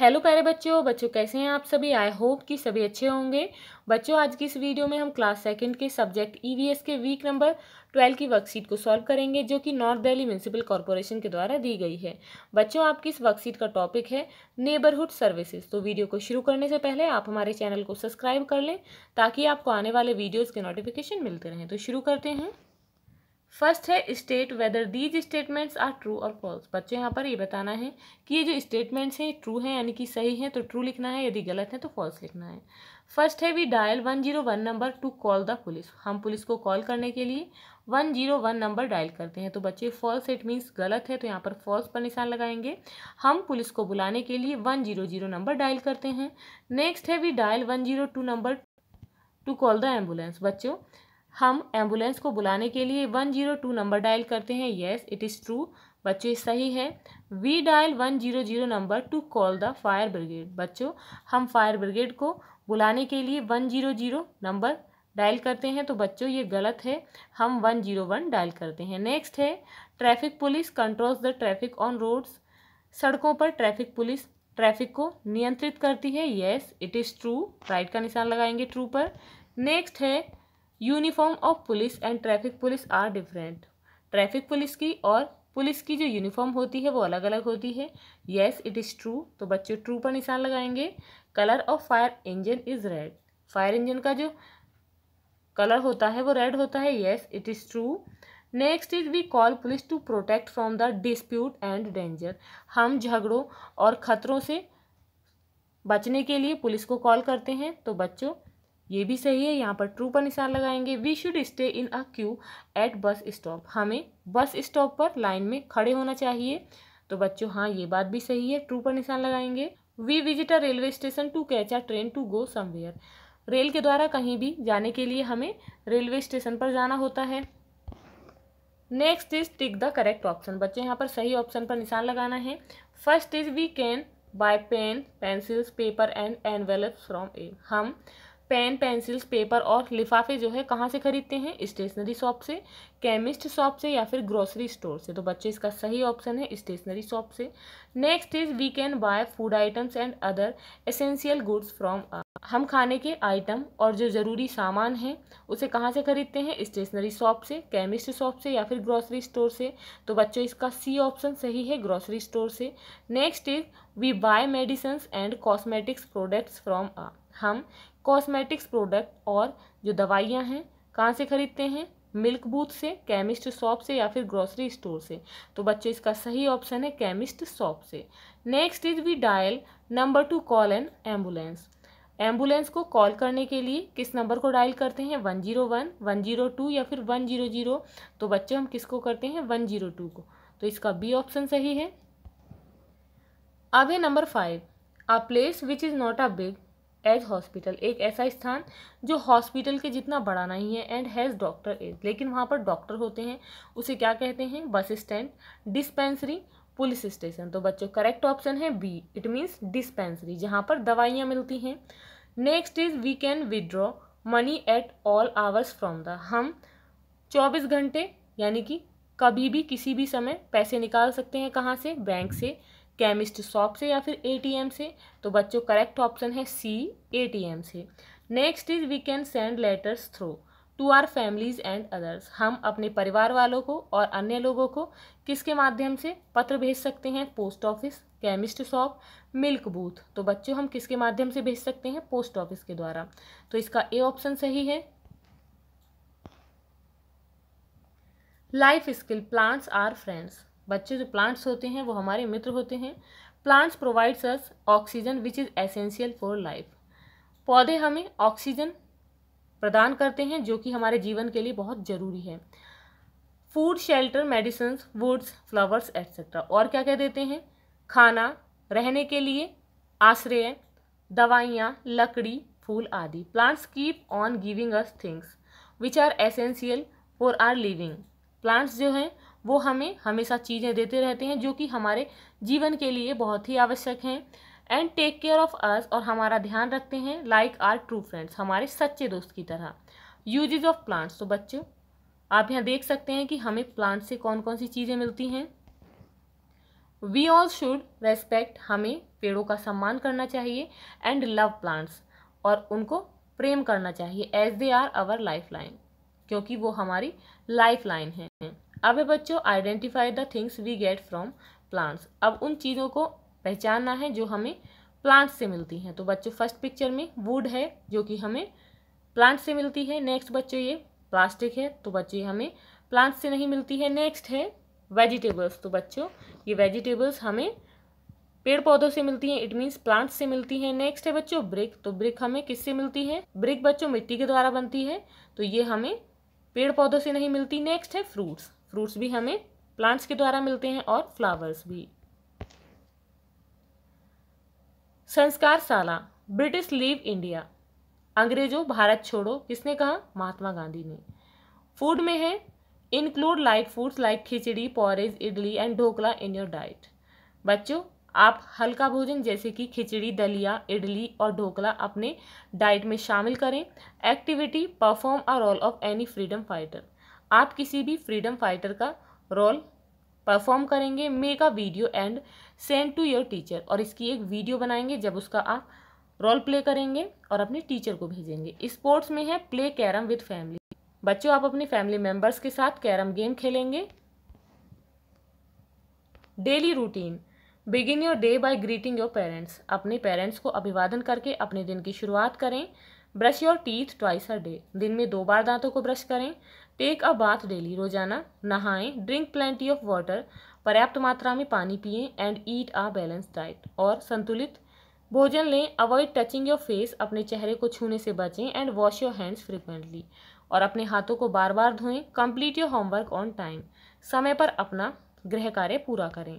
hello प्यारे बच्चों बच्चों कैसे हैं आप सभी आई होप कि सभी अच्छे होंगे बच्चों आज की इस वीडियो में हम क्लास सेकंड के सब्जेक्ट ईवीएस e के वीक नंबर ट्वेल्व की वर्कशीट को सॉल्व करेंगे जो कि नॉर्थ दिल्ली म्यूनसिपल कॉरपोरेशन के द्वारा दी गई है बच्चों आपकी इस वर्कशीट का टॉपिक है नेबरहुड सर्विसेज तो वीडियो को शुरू करने से पहले आप हमारे चैनल को सब्सक्राइब कर लें ताकि आपको आने वाले वीडियोज़ के नोटिफिकेशन मिलते रहें तो शुरू करते हैं फर्स्ट है state whether these statements are true और फॉल्स बच्चों यहाँ पर ये बताना है कि ये जो स्टेटमेंट्स हैं ट्रू हैं यानी कि सही हैं तो ट्रू लिखना है यदि गलत है तो फॉल्स लिखना है फर्स्ट है we dial one zero one number to call the police हम पुलिस को कॉल करने के लिए one zero one number dial करते हैं तो बच्चे फॉल्स इट मीन्स गलत है तो यहाँ पर फॉल्स पर निशान लगाएंगे हम पुलिस को बुलाने के लिए one zero zero number dial करते हैं नेक्स्ट है we dial one zero two number to call the ambulance बच्चों हम एम्बुलेंस को बुलाने के लिए one zero two number dial करते हैं येस इट इज़ ट्रू बच्चों सही है we dial one zero zero number to call the fire brigade बच्चों हम फायर ब्रिगेड को बुलाने के लिए one zero zero number dial करते हैं तो बच्चों ये गलत है हम वन जीरो वन डायल करते हैं नेक्स्ट है traffic police controls the traffic on roads सड़कों पर ट्रैफिक पुलिस ट्रैफिक को नियंत्रित करती है yes it is true right का निशान लगाएंगे ट्रू पर नेक्स्ट है uniform of police and traffic police are different traffic police की और पुलिस की जो यूनिफॉर्म होती है वो अलग अलग होती है येस इट इज़ ट्रू तो बच्चे ट्रू पर निशान लगाएंगे colour of fire engine is red fire engine का जो कलर होता है वो रेड होता है yes it is true next is we call police to protect from the dispute and danger हम झगड़ों और ख़तरों से बचने के लिए पुलिस को कॉल करते हैं तो बच्चों ये भी सही है यहाँ पर ट्रू पर निशान लगाएंगे we should stay in a queue at bus stop हमें बस स्टॉप पर लाइन में खड़े होना चाहिए तो बच्चों हाँ ये बात भी सही है ट्रू पर निशान लगाएंगे we visit a railway station to catch a train to go somewhere rail के द्वारा कहीं भी जाने के लिए हमें रेलवे स्टेशन पर जाना होता है next is tick the correct option बच्चे यहाँ पर सही ऑप्शन पर निशान लगाना है first is we can buy pen pencils paper and envelope from a हम पेन पेंसिल्स पेपर और लिफाफे जो है कहाँ से खरीदते हैं स्टेशनरी शॉप से केमिस्ट शॉप से या फिर ग्रोसरी स्टोर से तो बच्चे इसका सही ऑप्शन है स्टेशनरी शॉप से next is we can buy food items and other essential goods from हम खाने के आइटम और जो ज़रूरी सामान है उसे कहाँ से खरीदते हैं स्टेशनरी शॉप से केमिस्ट शॉप से या फिर ग्रॉसरी स्टोर से तो बच्चों इसका सी ऑप्शन सही है ग्रॉसरी स्टोर से next is we buy medicines and cosmetics products from हम कॉस्मेटिक्स प्रोडक्ट और जो दवाइयाँ हैं कहाँ से खरीदते हैं मिल्क बूथ से केमिस्ट शॉप से या फिर ग्रोसरी स्टोर से तो बच्चों इसका सही ऑप्शन है केमिस्ट शॉप से next is we dial number to call an ambulance ambulance को कॉल करने के लिए किस नंबर को डायल करते हैं one zero one one zero two या फिर वन जीरो जीरो तो बच्चे हम किसको करते हैं वन जीरो टू को तो इसका बी ऑप्शन सही है अब है number five a place which is not a big as hospital एक ऐसा स्थान जो हॉस्पिटल के जितना बड़ा नहीं है एंड हैज़ डॉक्टर एज लेकिन वहाँ पर डॉक्टर होते हैं उसे क्या कहते हैं bus stand dispensary police station तो बच्चों करेक्ट ऑप्शन है बी इट मीन्स डिस्पेंसरी जहाँ पर दवाइयाँ मिलती हैं next is we can withdraw money at all hours from the हम चौबीस घंटे यानी कि कभी भी किसी भी समय पैसे निकाल सकते हैं कहाँ से बैंक से केमिस्ट शॉप से या फिर एटीएम से तो बच्चों करेक्ट ऑप्शन है सी एटीएम से next is we can send letters through to our families and others हम अपने परिवार वालों को और अन्य लोगों को किसके माध्यम से पत्र भेज सकते हैं post office chemist shop milk booth तो बच्चों हम किसके माध्यम से भेज सकते हैं पोस्ट ऑफिस के द्वारा तो इसका ए ऑप्शन सही है life skill plants are friends बच्चे जो प्लांट्स होते हैं वो हमारे मित्र होते हैं plants provides us oxygen which is essential for life पौधे हमें ऑक्सीजन प्रदान करते हैं जो कि हमारे जीवन के लिए बहुत ज़रूरी है food shelter medicine woods flowers etcetera और क्या कह देते हैं खाना रहने के लिए आश्रय दवाइयाँ लकड़ी फूल आदि plants keep on giving us things which are essential for our living plants जो हैं वो हमें हमेशा चीज़ें देते रहते हैं जो कि हमारे जीवन के लिए बहुत ही आवश्यक हैं and take care of us और हमारा ध्यान रखते हैं लाइक आर ट्रू फ्रेंड्स हमारे सच्चे दोस्त की तरह यूजेज ऑफ प्लांट्स तो बच्चों आप यहाँ देख सकते हैं कि हमें प्लांट से कौन कौन सी चीज़ें मिलती हैं वी ऑल शुड रेस्पेक्ट हमें पेड़ों का सम्मान करना चाहिए एंड लव प्लांट्स और उनको प्रेम करना चाहिए as they are our life line क्योंकि वो हमारी लाइफ लाइन है अब बच्चों identify the things we get from plants अब उन चीज़ों को पहचानना है जो हमें प्लांट्स से मिलती हैं तो बच्चों फर्स्ट पिक्चर में वुड है जो कि हमें प्लांट से मिलती है नेक्स्ट बच्चों ये प्लास्टिक है तो बच्चों ये हमें प्लांट से नहीं मिलती है नेक्स्ट है वेजिटेबल्स तो बच्चों ये वेजिटेबल्स हमें पेड़ पौधों से मिलती हैं इट मीन्स प्लांट्स से मिलती हैं नेक्स्ट है बच्चों ब्रिक तो ब्रिक हमें किससे मिलती है ब्रिक बच्चों मिट्टी के द्वारा बनती है तो ये हमें पेड़ पौधों से नहीं मिलती नेक्स्ट है फ्रूट्स फ्रूट्स भी हमें प्लांट्स के द्वारा मिलते हैं और फ्लावर्स भी संस्कार साला ब्रिटिश लीव इंडिया अंग्रेजों भारत छोड़ो किसने कहा महात्मा गांधी ने फूड में है include light foods like khichdi porridge idli and dhokla in your diet बच्चों आप हल्का भोजन जैसे कि खिचड़ी दलिया इडली और ढोकला अपने डाइट में शामिल करें activity perform a role of any freedom fighter आप किसी भी फ्रीडम फाइटर का रोल परफॉर्म करेंगे make a video and send to your teacher और इसकी एक वीडियो बनाएंगे जब उसका आप रोल प्ले करेंगे और अपने टीचर को भेजेंगे स्पोर्ट्स में है प्ले कैरम विद फैमिली बच्चों आप अपनी फैमिली मेम्बर्स के साथ कैरम गेम खेलेंगे daily routine begin your day by greeting your parents अपने पेरेंट्स को अभिवादन करके अपने दिन की शुरुआत करें brush your teeth twice a day दिन में दो बार दांतों को ब्रश करें टेक अ बाथ डेली रोजाना नहाएं ड्रिंक प्लेंटी ऑफ वाटर पर्याप्त मात्रा में पानी पिए and eat a balance diet और संतुलित भोजन लें अवॉइड टचिंग योर फेस अपने चेहरे को छूने से बचें and wash your hands frequently और अपने हाथों को बार बार धोएं complete your homework on time समय पर अपना गृह कार्य पूरा करें